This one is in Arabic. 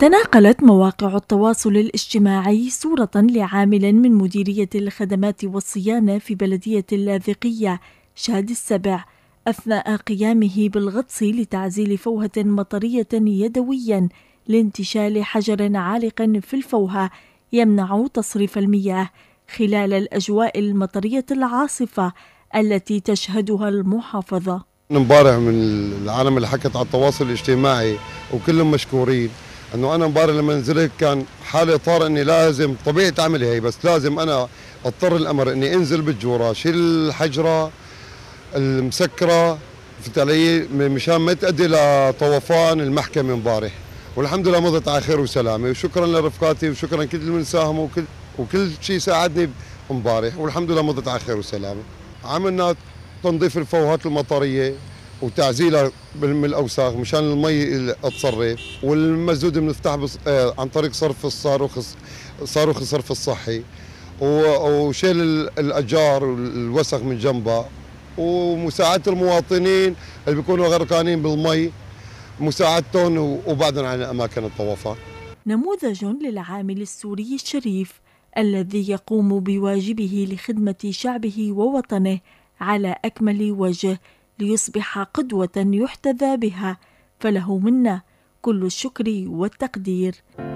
تناقلت مواقع التواصل الاجتماعي صورة لعامل من مديرية الخدمات والصيانة في بلدية اللاذقية شاد السبع أثناء قيامه بالغطس لتعزيل فوهة مطرية يدويا لانتشال حجر عالق في الفوهة يمنع تصريف المياه خلال الأجواء المطرية العاصفة التي تشهدها المحافظة امبارح من العالم اللي حكت على التواصل الاجتماعي وكلهم مشكورين انه انا مباراة لما نزلت كان حالي طار اني لازم طبيعه عملي هي بس لازم انا اضطر الامر اني انزل بالجوره شيل الحجره المسكره فهمت علي مشان ما تؤدي لطوفان المحكمه مبارح والحمد لله مضت على خير وسلامه وشكرا لرفقاتي وشكرا كل من ساهموا وكل وكل شيء ساعدني امبارح والحمد لله مضت على خير وسلامه عملنا تنظيف الفوهات المطريه وتعزيلها من الاوساخ مشان المي تصرف والمزود بنفتح آه، عن طريق صرف الصاروخ صاروخ الصرف الصحي وشيل الاشجار والوسخ من جنبها ومساعده المواطنين اللي بيكونوا غرقانين بالمي مساعدتهم وبعدهم عن اماكن الطوافه نموذج للعامل السوري الشريف الذي يقوم بواجبه لخدمه شعبه ووطنه على اكمل وجه ليصبح قدوة يحتذى بها فله منا كل الشكر والتقدير.